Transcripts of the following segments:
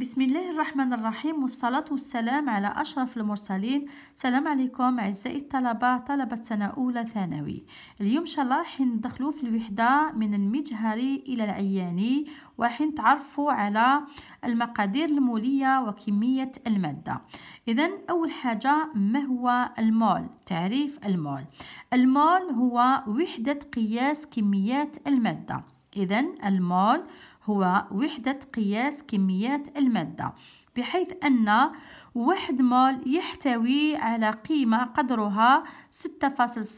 بسم الله الرحمن الرحيم والصلاة والسلام على أشرف المرسلين سلام عليكم أعزائي الطلبة طلبة سنة أولى ثانوي اليوم شاء الله راح ندخلو في الوحدة من المجهري إلى العياني وحين تعرفوا على المقادير المولية وكمية المادة إذا أول حاجة ما هو المول تعريف المول المول هو وحدة قياس كميات المادة إذا المول هو وحدة قياس كميات المادة بحيث أن واحد مول يحتوي على قيمة قدرها 6.023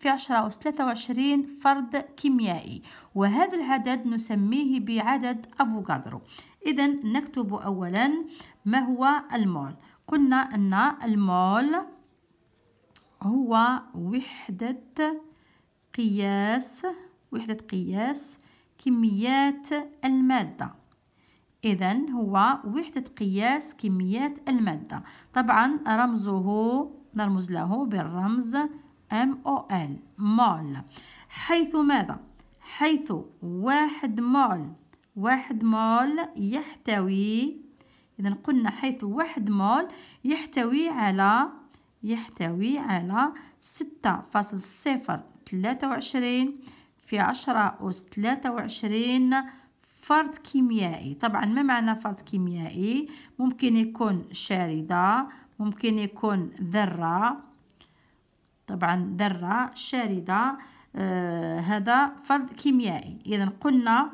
في 10 أو 23 فرد كيميائي وهذا العدد نسميه بعدد أفوغادرو إذا نكتب أولا ما هو المول قلنا أن المول هو وحدة قياس وحدة قياس كميات المادة إذا هو وحدة قياس كميات المادة طبعا رمزه نرمز له بالرمز MOL مول حيث ماذا؟ حيث واحد مول واحد مول يحتوي إذا قلنا حيث واحد مول يحتوي على يحتوي على ستة فاصل صفر ثلاثة وعشرين في عشرة أس ثلاثة وعشرين فرد كيميائي طبعا ما معنى فرد كيميائي ممكن يكون شاردة ممكن يكون ذرة طبعا ذرة شاردة آه هذا فرد كيميائي إذا قلنا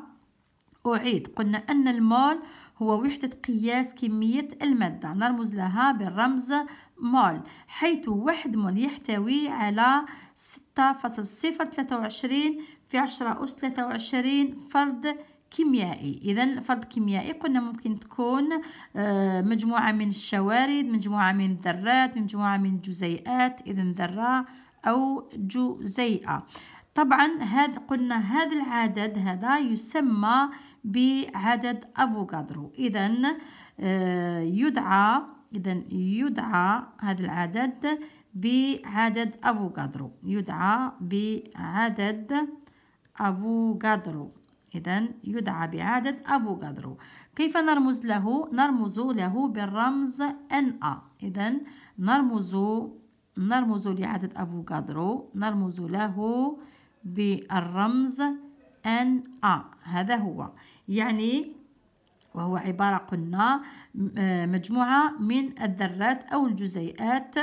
أعيد قلنا أن المول هو وحدة قياس كمية المادة نرمز لها بالرمز مول حيث واحد مول يحتوي على ستة فاصل صفر وعشرين في عشرة أس ثلاثة وعشرين فرد كيميائي إذا فرد كيميائي قلنا ممكن تكون آه، مجموعة من الشوارد مجموعة من الذرات مجموعة من الجزيئات إذا ذرة أو جزيئة طبعا هذا قلنا هذا العدد هذا يسمى بعدد افوكادرو اذا آه، يدعى اذا يدعى هذا العدد بعدد افوكادرو يدعى بعدد أفوغادرو إذا يدعى بعدد أفوغادرو كيف نرمز له؟ نرمز له بالرمز NA إذا نرمز نرمز لعدد أفوكادرو نرمز له بالرمز NA هذا هو يعني وهو عبارة قلنا آه، مجموعة من الذرات أو الجزيئات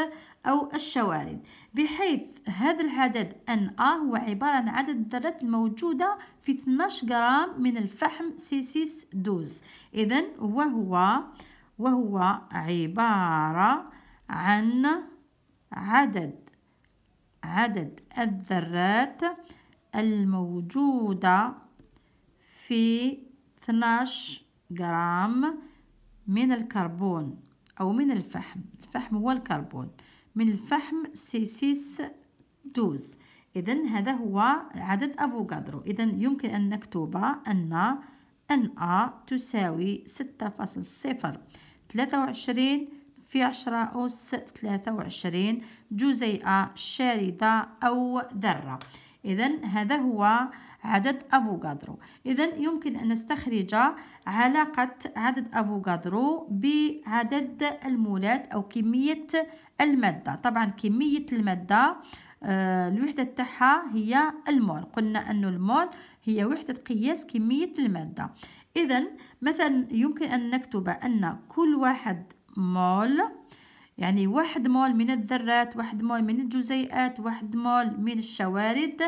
أو الشوارد بحيث هذا العدد أن آ هو عبارة عن عدد الذرات الموجودة في 12 جرام من الفحم سيسيس دوز إذا وهو وهو عبارة عن عدد عدد الذرات الموجودة في 12 جرام من الكربون أو من الفحم الفحم هو الكربون من الفحم سي 6 دوز إذا هذا هو عدد أفوكادرو إذا يمكن أن نكتب أن ان ا تساوي 6.0 23 في 10 أس 23 جزيئة شاردة أو ذرة إذا هذا هو عدد أفوغادرو إذا يمكن أن نستخرج علاقة عدد أفوغادرو بعدد المولات أو كمية المادة طبعا كمية المادة آه، الوحدة تاعها هي المول قلنا أن المول هي وحدة قياس كمية المادة إذا مثلا يمكن أن نكتب أن كل واحد مول يعني واحد مول من الذرات واحد مول من الجزيئات واحد مول من الشوارد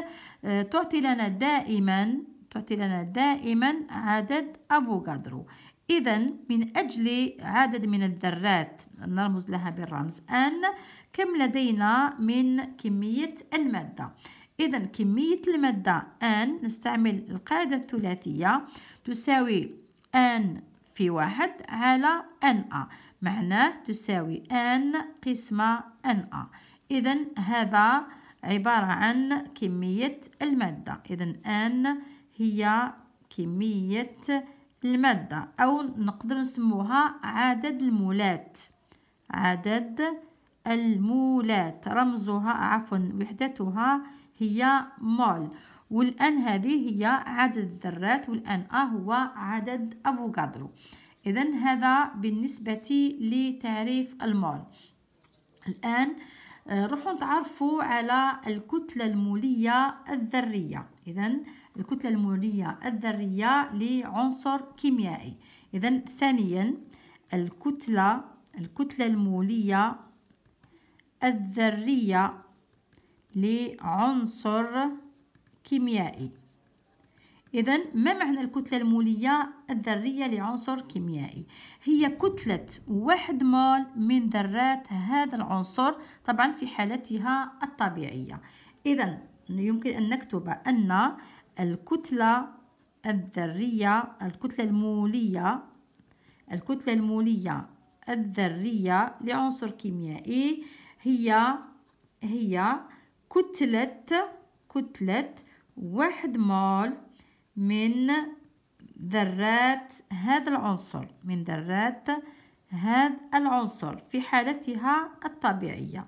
آه، تعطي لنا دائما تعطي لنا دائما عدد أفوكادرو إذا من أجل عدد من الذرات نرمز لها بالرمز أن كم لدينا من كمية المادة إذا كمية المادة أن نستعمل القاعدة الثلاثية تساوي أن في واحد على أن أ معناه تساوي أن قسمة أن أ إذا هذا عبارة عن كمية المادة إذا أن هي كمية المادة أو نقدر نسموها عدد المولات عدد المولات رمزها عفوا وحدتها هي مول والآن هذه هي عدد الذرات والآن أ هو عدد أفوكادرو إذا هذا بالنسبة لتعريف المول الآن نروحوا آه، نتعرفوا على الكتلة المولية الذرية إذا الكتلة المولية الذرية لعنصر كيميائي إذا ثانيا الكتلة الكتلة المولية الذرية لعنصر كيميائي إذا ما معنى الكتلة المولية الذرية لعنصر كيميائي هي كتلة واحد مول من ذرات هذا العنصر طبعا في حالتها الطبيعية إذا يمكن أن نكتب أن الكتلة الذرية الكتلة المولية الكتلة المولية الذرية لعنصر كيميائي هي هي كتلة كتلة واحد مول من ذرات هذا العنصر من ذرات هذا العنصر في حالتها الطبيعية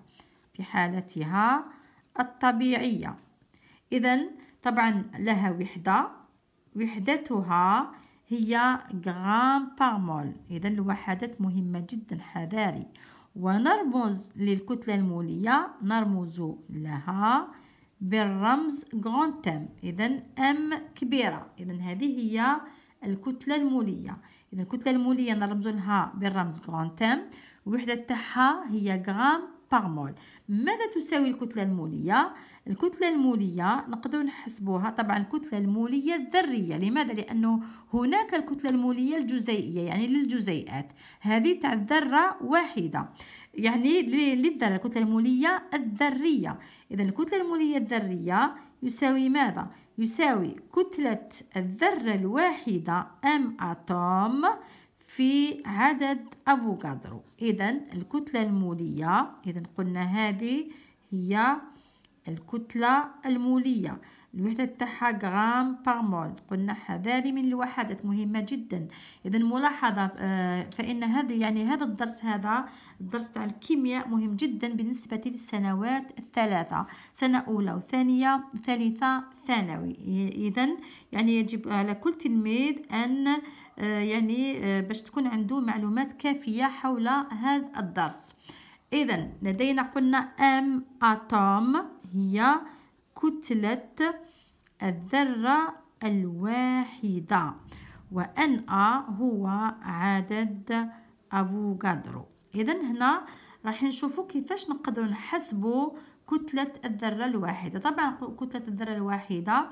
في حالتها الطبيعية إذا طبعا لها وحدة وحدتها هي غرام بارمول إذا الوحدات مهمة جدا حذاري ونرمز للكتلة المولية نرمز لها بالرمز غونتام اذا ام كبيره اذا هذه هي الكتله الموليه اذا الكتله الموليه نرمز لها بالرمز غونتام الوحده تاعها هي غرام بار مول ماذا تساوي الكتلة المولية الكتلة المولية نقدر نحسبوها طبعا الكتلة المولية الذرية لماذا لأنه هناك الكتلة المولية الجزيئية يعني للجزيئات هذه تاع الذرة واحدة يعني للذرة الكتلة المولية الذرية إذا الكتلة المولية الذرية يساوي ماذا يساوي كتلة الذرة الواحدة ام اتوم في عدد افوكادرو اذا الكتله الموليه اذا قلنا هذه هي الكتله الموليه الوحده تاعها غرام بار مول قلنا حذاري من الوحدات مهمه جدا اذا ملاحظه آه، فان هذا يعني هذا الدرس هذا الدرس تاع الكيمياء مهم جدا بالنسبه للسنوات الثلاثه سنه اولى وثانيه ثالثه ثانوي اذا يعني يجب على كل تلميذ ان آه، يعني آه، باش تكون عنده معلومات كافية حول هذا الدرس إذا لدينا قلنا أم أتوم هي كتلة الذرة الواحدة وأن أ هو عدد أفوكادرو إذا هنا راح نشوفو كيفاش نقدر نحسبو كتلة الذرة الواحدة طبعا كتلة الذرة الواحدة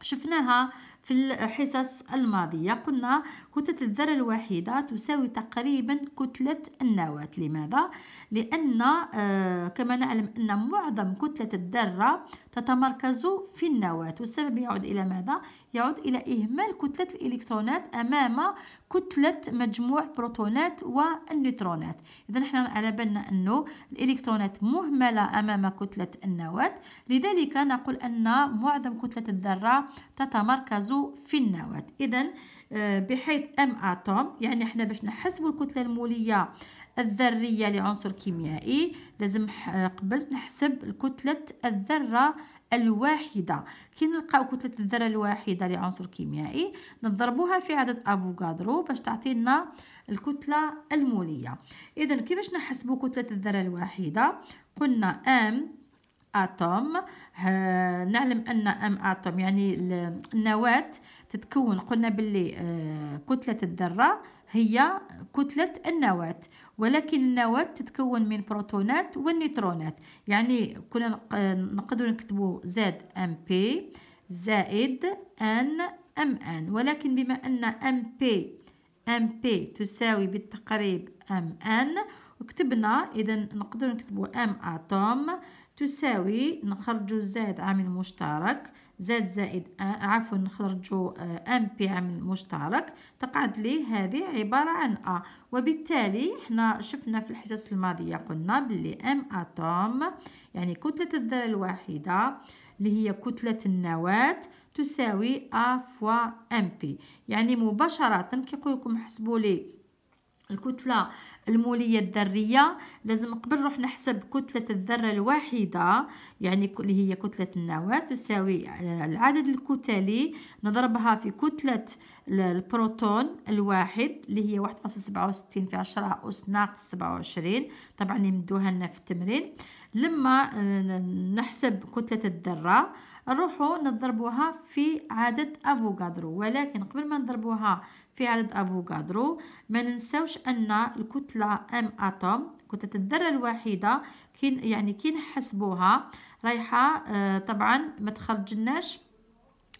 شفناها في الحصص الماضية قلنا كتلة الذرة الواحدة تساوي تقريبا كتلة النواة لماذا؟ لأن آه، كما نعلم أن معظم كتلة الذرة تتمركز في النواة والسبب يعود إلى ماذا؟ يعود إلى إهمال كتلة الإلكترونات أمام كتلة مجموع البروتونات والنيوترونات إذا نحن على بالنا أنه الإلكترونات مهملة أمام كتلة النواة لذلك نقول أن معظم كتلة الذرة تتمركز يركزوا في النواة إذا آه، بحيث ام اتوم يعني احنا باش نحسبوا الكتله الموليه الذريه لعنصر كيميائي لازم آه، قبل نحسب الكتله الذره الواحده كي نلقاو كتله الذره الواحده لعنصر كيميائي نضربوها في عدد افوكادرو باش تعطينا الكتله الموليه اذا كيفاش نحسبوا كتله الذره الواحده قلنا ام اتوم نعلم ان ام اتوم يعني النواه تتكون قلنا باللي آه، كتله الذره هي كتله النواه ولكن النواه تتكون من بروتونات والنيوترونات يعني كنا نقدر نكتبوا زد ام بي زائد ان ام ان ولكن بما ان ام بي ام بي تساوي بالتقريب ام ان وكتبنا اذا نقدر نكتبوا ام اتوم تساوي نخرجو زائد عامل مشترك زاد زائد عفوا نخرجو ام بي عامل مشترك تقعد لي هذه عبارة عن ا وبالتالي حنا شفنا في الحصص الماضية قلنا بلي ام اتوم يعني كتلة الذرة الواحدة اللي هي كتلة النواة تساوي ا فوا ام بي يعني مباشرة كيقول لكم حسبوا لي الكتلة المولية الذرية لازم قبل نروح نحسب كتلة الذرة الواحدة يعني اللي هي كتلة النواة تساوي العدد الكتلي نضربها في كتلة البروتون الواحد اللي هي واحد فاصل سبعة وستين في عشرة أس ناقص سبعة وعشرين طبعا يمدوها لنا في التمرين لما آه، نحسب كتلة الذرة نروحو نضربوها في عدد افوكادرو ولكن قبل ما نضربوها في عدد افوكادرو ما ننساوش ان الكتله ام اتوم كتله الذره الواحده كي يعني كي نحسبوها رايحه آه طبعا ما تخرجناش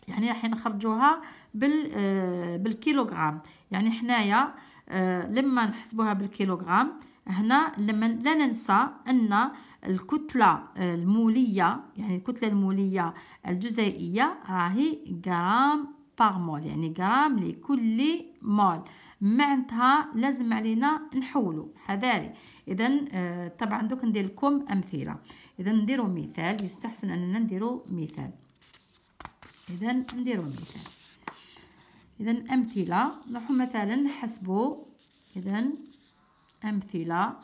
يعني راح نخرجوها بال آه بالكيلوغرام يعني حنايا آه لما نحسبوها بالكيلوغرام هنا لما لا ننسى ان الكتلة المولية يعني الكتلة المولية الجزيئية راهي غرام باغ مول يعني غرام لكل مول معنتها لازم علينا نحولو حذاري اذا آه، طبعا دوك ندير لكم امثله اذا نديرو مثال يستحسن اننا نديرو مثال اذا نديرو مثال اذا امثله نروحو مثلا نحسبو اذا امثله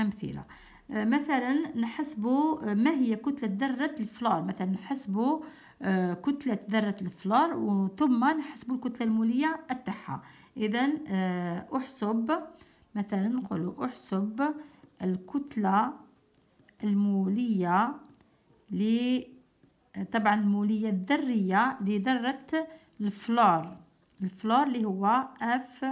أمثلة آه، مثلا نحسبوا آه، ما هي كتلة ذرة الفلار مثلا نحسبوا آه، كتلة ذرة الفلار ثم نحسبوا الكتلة المولية تاعها إذا أحسب مثلا نقول أحسب الكتلة المولية ل طبعا المولية الذرية لذرة الفلور الفلور اللي هو اف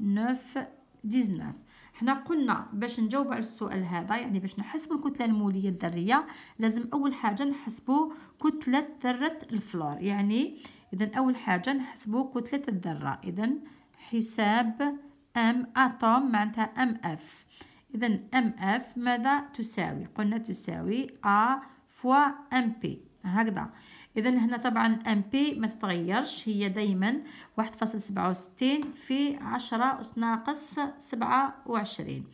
نوف ديزنوف حنا قلنا باش نجاوب على السؤال هذا يعني باش نحسب الكتله الموليه الذريه لازم اول حاجه نحسبو كتله ذره الفلور يعني اذا اول حاجه نحسبو كتله الذره اذا حساب ام اتوم معنتها ام اف اذا ام اف ماذا تساوي قلنا تساوي ا فوا ام بي هكذا اذا هنا طبعا ام بي ما تتغيرش هي دايما واحد فاصل سبعة وستين في عشرة أس ناقص سبعة وعشرين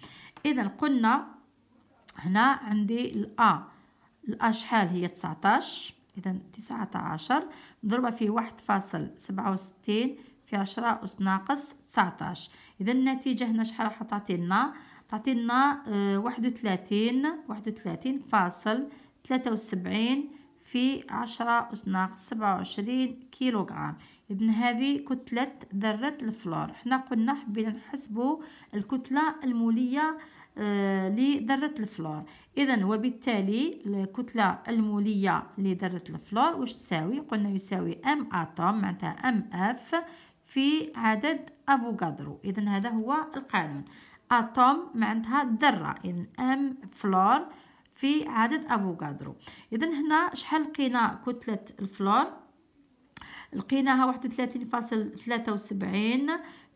اذا قلنا هنا عندي الأ الأ شحال هي تسعتاش اذا تسعة عشر مضروبة في واحد فاصل سبعة وستين في عشرة أس ناقص تسعتاش إذا النتيجة هنا شحال راح تعطينا؟ تعطينا تعطي آه، واحد وثلاثين واحد وثلاثين فاصل ثلاثة وسبعين في عشرة أس ناقص سبعة وعشرين كيلوغرام إذن هذه كتلة ذرة الفلور حنا قلنا حبينا نحسبو الكتلة المولية آه، لذرة الفلور إذا وبالتالي الكتلة المولية لذرة الفلور واش تساوي قلنا يساوي أم أتوم معناتها أم أف في عدد أفوكادرو إذا هذا هو القانون أتوم معناتها ذرة إذا أم فلور في عدد افوكادرو اذا هنا شحال لقينا كتله الفلور لقيناها 31.73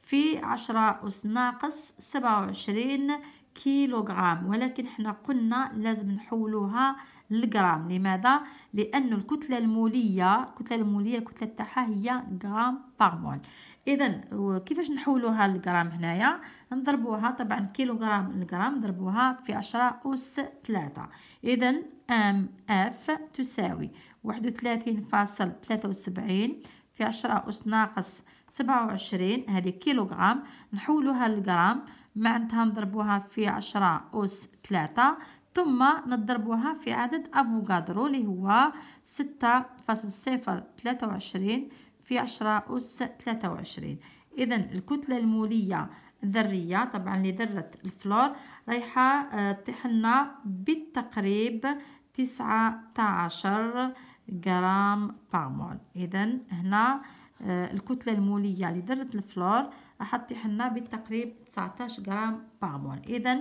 في 10 أس ناقص 27 كيلوغرام ولكن حنا قلنا لازم نحولوها للغرام لماذا لان الكتله الموليه الكتله الموليه الكتله تاعها هي غرام بار مول اذا كيفاش نحولوها للغرام هنايا نضربوها طبعا كيلوغرام للغرام نضربوها في 10 اس 3 اذا ام اف تساوي 31.73 في 10 أس ناقص 27 هذه كيلوغرام نحولوها للغرام معناتها نضربوها في عشرة أس ثلاثة ثم نضربوها في عدد أفوكادرو اللي هو ستة فاصل صفر ثلاثة وعشرين في عشرة أس ثلاثة وعشرين إذا الكتلة المولية الذرية طبعا لذرة الفلور رايحة آه، تطيح لنا بالتقريب تسعة عشر غرام بامول إذا هنا آه، الكتله الموليه لذره الفلور راح تطيح بالتقريب 19 غرام بارمول اذا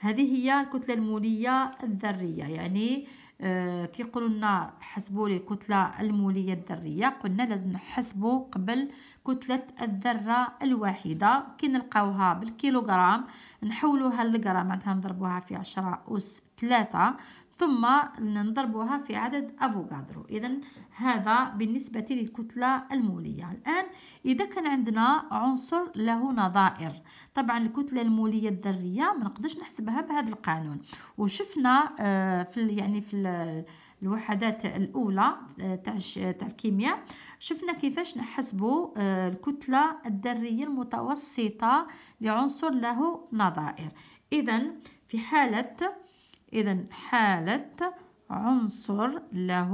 هذه هي الكتله الموليه الذريه يعني آه، كي كيقولوا لنا حسبوا لي الكتله الموليه الذريه قلنا لازم نحسبوا قبل كتله الذره الواحده كي نلقاوها بالكيلوغرام نحولوها للغرام معناتها نضربوها في 10 اس 3 ثم نضربها في عدد افوغادرو اذا هذا بالنسبه للكتله الموليه الان اذا كان عندنا عنصر له نظائر طبعا الكتله الموليه الذريه ما نقدرش نحسبها بهذا القانون وشفنا آه، في يعني في الوحدات الاولى آه، تاع تاع الكيمياء شفنا كيفاش نحسبوا آه، الكتله الذريه المتوسطه لعنصر له نظائر اذا في حاله إذا حالة عنصر له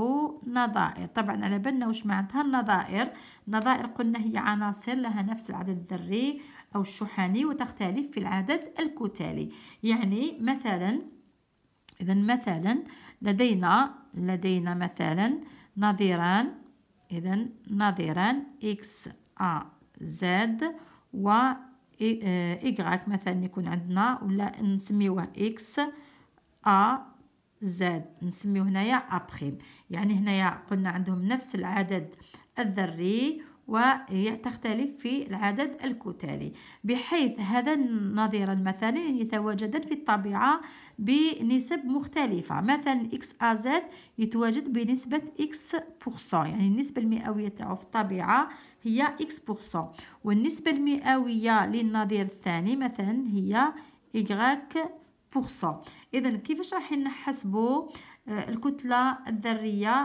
نظائر طبعا على بالنا واش معناتها النظائر النظائر قلنا هي عناصر لها نفس العدد الذري أو الشحني وتختلف في العدد الكتالي يعني مثلا إذا مثلا لدينا لدينا مثلا نظيران إذا نظيران إكس أ زد و إيغاك مثلا يكون عندنا ولا نسميوه إكس أ زد نسميو هنايا أبخيم يعني هنايا قلنا عندهم نفس العدد الذري تختلف في العدد الكتالي بحيث هذا النظير المثلي يعني يتواجد في الطبيعة بنسب مختلفة مثلا x AZ يتواجد بنسبة x% يعني النسبة المئوية تاعو في الطبيعة هي x% والنسبة المئوية للنظير الثاني مثلا هي y اذا كيفاش راح نحسبوا آه، الكتله الذريه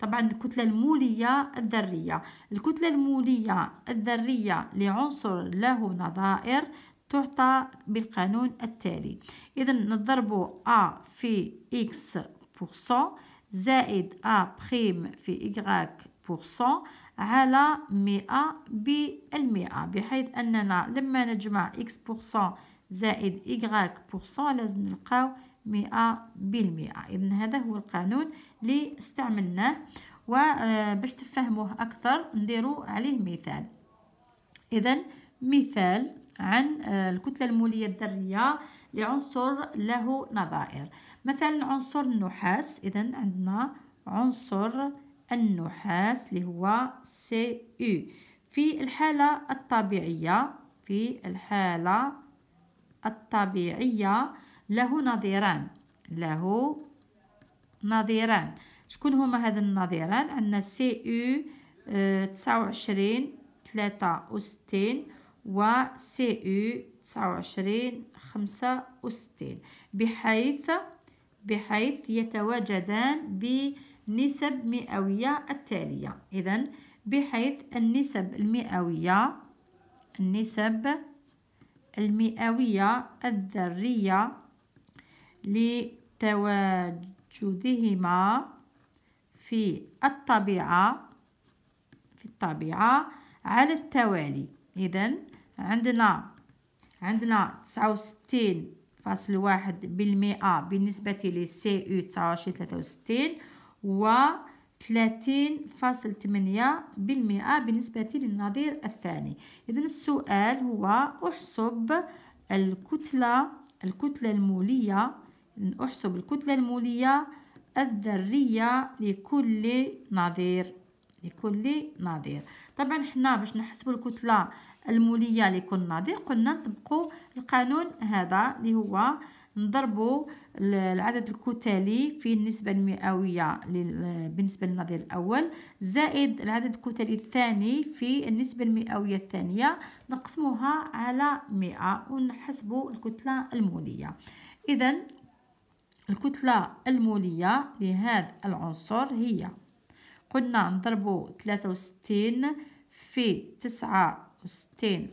طبعا الكتله الموليه الذريه الكتله الموليه الذريه لعنصر له نظائر تعطى بالقانون التالي اذا نضربوا ا في اكس زائد ا بريم في إيكغاك على مئة بالمئة بحيث أننا لما نجمع إكس بورسون زائد إيكغاك بورسون لازم نلقاو مئة بالمئة إذن هذا هو القانون اللي استعملناه وباش آه، تفهموه أكثر نديرو عليه مثال إذا مثال عن آه، الكتلة المولية الذرية لعنصر له نظائر مثلا عنصر النحاس إذا عندنا عنصر النحاس اللي هو سي في الحالة الطبيعية في الحالة الطبيعية له نظيران له نظيران شكون هما هاد النظيران عندنا سي او آه، تسعة وعشرين تلاتة وستين و سي او تسعة وعشرين خمسة وستين بحيث بحيث يتواجدان بنسب مئوية التالية إذا بحيث النسب المئوية النسب المئوية الذرية لتواجدهما في الطبيعة في الطبيعة على التوالي إذا عندنا عندنا تسعة وستين فاصل واحد بالمئة بالنسبة لسي او تسعة وعشرين ثلاثة وستين و ثلاثين فاصل تمانية بالمئة بالنسبة للنظير الثاني إذا السؤال هو أحسب الكتلة الكتلة المولية أحسب الكتلة المولية الذرية لكل نظير لكل نظير طبعا حنا باش نحسبوا الكتلة المولية لكل نظير قلنا نطبقوا القانون هذا اللي هو نضربوا العدد الكتلي في النسبة المئوية بالنسبة للنظير الأول زائد العدد الكتلي الثاني في النسبة المئوية الثانية نقسموها على مئة ونحسبوا الكتلة المولية إذا الكتلة المولية لهذا العنصر هي قلنا نضربوا 63 في تسعة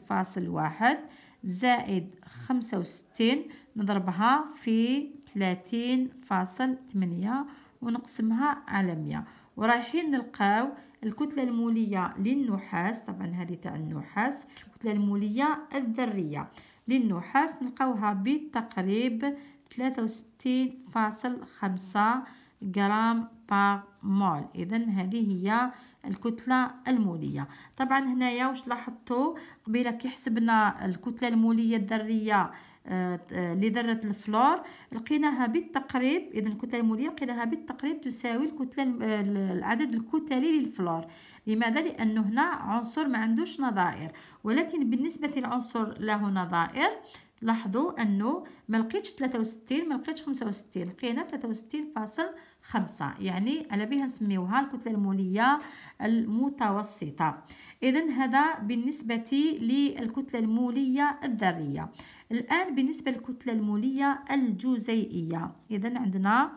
فاصل واحد زائد خمسة وستين نضربها في ثلاثين فاصل ثمانية ونقسمها على مية ورايحين نلقاو الكتلة المولية للنحاس طبعا هذه تاع النحاس الكتلة المولية الذرية للنحاس نلقاوها بالتقريب ثلاثة وستين فاصل خمسة غرام بار مول اذا هذه هي الكتله الموليه طبعا هنايا واش لاحظتوا قبيله كي حسبنا الكتله الموليه الذريه آه، لذره الفلور لقيناها بالتقريب اذا الكتله الموليه لقيناها بالتقريب تساوي الكتله العدد الكتلي للفلور لماذا لانه هنا عنصر ما عندوش نظائر ولكن بالنسبه للعنصر له نظائر لاحظوا انه ما لقيتش 63 ما لقيتش 65 لقينا 63.5 يعني على بها نسميوها الكتله الموليه المتوسطه اذا هذا بالنسبه للكتله الموليه الذريه الان بالنسبه للكتله الموليه الجزيئيه اذا عندنا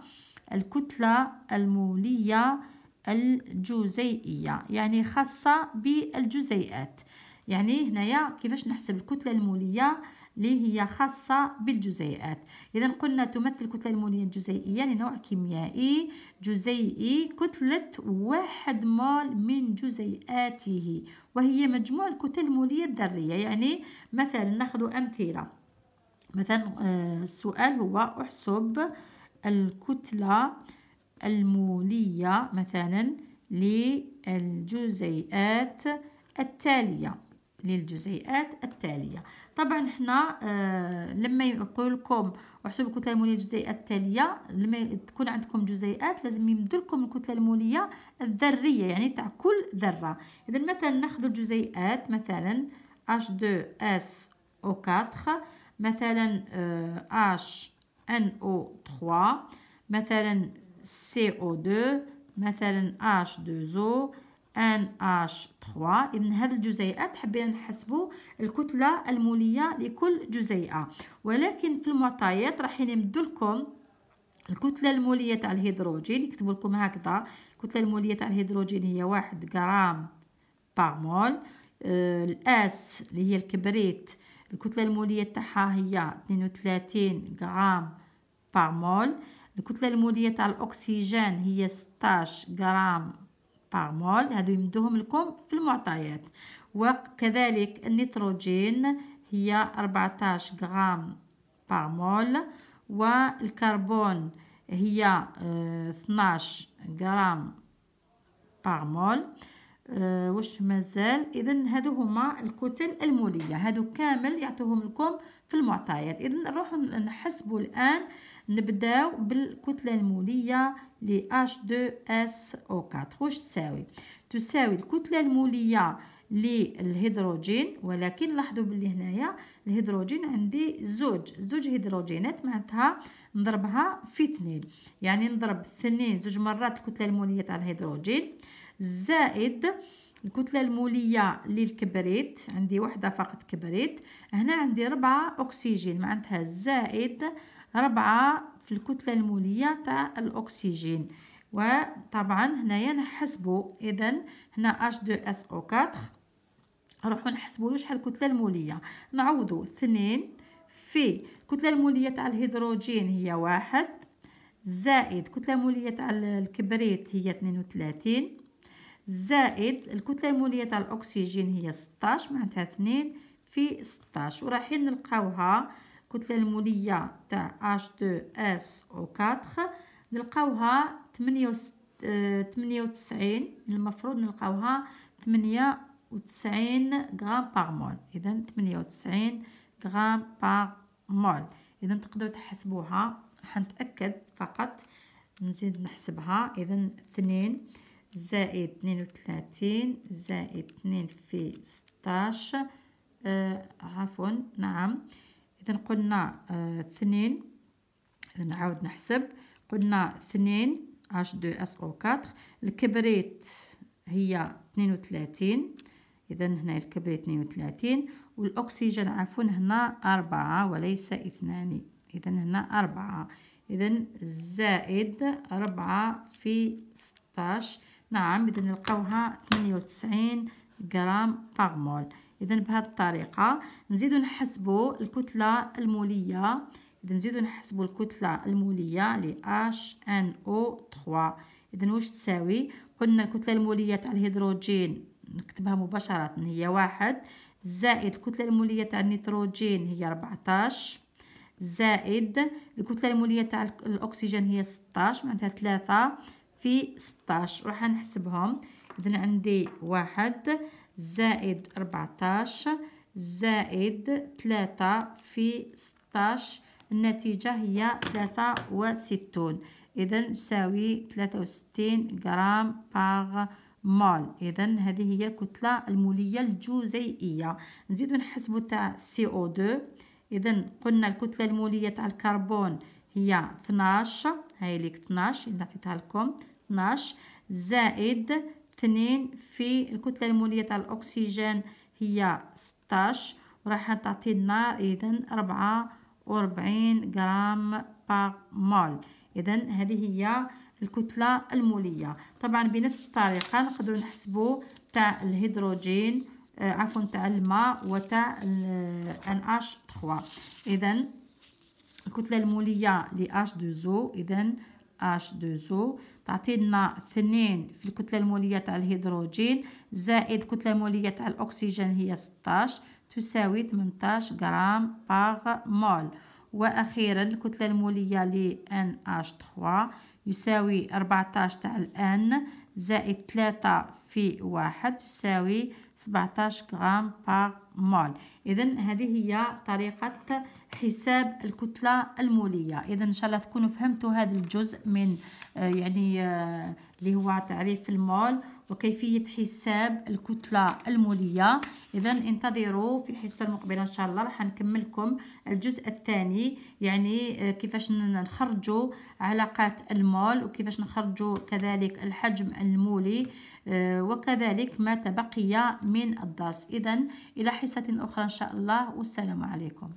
الكتله الموليه الجزيئيه يعني خاصه بالجزيئات يعني هنايا كيفاش نحسب الكتله الموليه اللي هي خاصة بالجزيئات إذا قلنا تمثل الكتلة المولية الجزيئية لنوع كيميائي جزيئي كتلة واحد مول من جزيئاته وهي مجموع الكتل المولية الذرية يعني مثلا ناخذ أمثلة مثلا آه، السؤال هو احسب الكتلة المولية مثلا للجزيئات التالية للجزيئات التالية طبعا حنا آه لما يقول لكم احسب الكتلة المولية للجزيئات التالية لما تكون عندكم جزيئات لازم يمدوا لكم الكتلة المولية الذرية يعني تاع كل ذرة إذا مثلا ناخذ الجزيئات مثلا H2SO4 مثلا آه HNO3 مثلا CO2 مثلا H2O NH3 إذا هذه الجزيئات حبينا نحسبوا الكتلة المولية لكل جزيئة ولكن في المعطيات راح نمدوا لكم الكتلة المولية تاع الهيدروجين نكتبوا لكم هكذا الكتلة المولية تاع الهيدروجين هي واحد غرام بار آه، مول الأس اللي هي الكبريت الكتلة المولية تاعها هي 32 غرام بار مول الكتلة المولية تاع الأكسجين هي 16 غرام مول هادو يمدوهم لكم في المعطيات وكذلك النيتروجين هي 14 غرام بارمول والكربون هي 12 آه، غرام بارمول أه واش مازال اذا هادو هما الكتل الموليه هادو كامل يعطوهم لكم في المعطيات اذا نروحوا نحسبوا الان نبداو بالكتله الموليه ل H2SO4 واش تساوي تساوي الكتله الموليه للهيدروجين ولكن لاحظوا باللي هنايا الهيدروجين عندي زوج زوج هيدروجينات معناتها نضربها في اثنين يعني نضرب اثنين زوج مرات الكتله الموليه تاع الهيدروجين زائد الكتله الموليه للكبريت عندي وحده فقط كبريت هنا عندي ربعة اكسجين معناتها زائد ربعة في الكتلة المولية تاع الأكسجين وطبعا هنايا نحسبو إذا هنا H2SO4 نروحو نحسبولو شحال الكتلة المولية نعوضو اثنين في الكتلة المولية تاع الهيدروجين هي واحد زائد الكتلة المولية تاع الكبريت هي اثنين وثلاثين زائد الكتلة المولية تاع الأكسجين هي ستاش معنتها اثنين في ستاش وراحين نلقاوها الكتله الموليه تاع H2S او 4 نلقاوها 98 المفروض نلقاوها 98 غرام بار مول اذا 98 غرام بار مول اذا تقدروا تحسبوها حنتاكد فقط نزيد نحسبها اذا 2 زائد 32 زائد 2 في 16 آه عفوا نعم إذا قلنا آه، اثنين إذا نعاود نحسب قلنا اثنين دو اس او 4 الكبريت هي 32 إذا هنا الكبريت 32 والأكسجين عفوا هنا أربعة وليس اثنان إذا هنا أربعة إذا زائد أربعة في 16 نعم إذا نلقاوها 98 غرام باغمول اذا بهذه الطريقه نزيدو نحسبو الكتله الموليه اذا نزيدو نحسبو الكتله الموليه ل HNO3 اذا واش تساوي قلنا الكتله الموليه تاع الهيدروجين نكتبها مباشره هي واحد زائد الكتله الموليه تاع النيتروجين هي 14 زائد الكتله الموليه تاع الاكسجين هي 16 معناتها 3 في 16 راح نحسبهم اذا عندي واحد زائد 14 زائد 3 في 16 النتيجة هي 63 إذا تساوي 63 غرام باغ مول إذا هذه هي الكتلة المولية الجزيئية نزيدو نحسبو تاع CO2 إذا قلنا الكتلة المولية تاع الكربون هي 12 هاي ليك 12 نعطيتها عطيتها لكم 12 زائد اثنين في الكتله الموليه تاع الاكسجين هي ستاش وراح تعطي لنا اذا 44 غرام بار مول اذا هذه هي الكتله الموليه طبعا بنفس الطريقه نقدر نحسبو تاع الهيدروجين آه، عفوا تاع الماء وتاع ان اش 3 اذا الكتله الموليه ل H2O اذا H2O تعطينا اثنين في الكتلة المولية تاع الهيدروجين زائد كتلة مولية تاع الأكسجين هي ستاش تساوي ثمنتاش غرام باغ مول وأخيرا الكتلة المولية لـ أش تخوا يساوي ربعتاش تاع الآن زائد ثلاثة في واحد تساوي 17 غرام بار مول اذا هذه هي طريقه حساب الكتله الموليه اذا ان شاء الله تكونوا فهمتوا هذا الجزء من آه، يعني آه، اللي هو تعريف المول وكيفيه حساب الكتله الموليه اذا انتظروا في الحصه المقبله ان شاء الله راح نكملكم الجزء الثاني يعني آه، كيفاش نخرجوا علاقات المول وكيفاش نخرجوا كذلك الحجم المولي آه، وكذلك ما تبقي من الدرس إذا إلى حصة أخرى إن شاء الله والسلام عليكم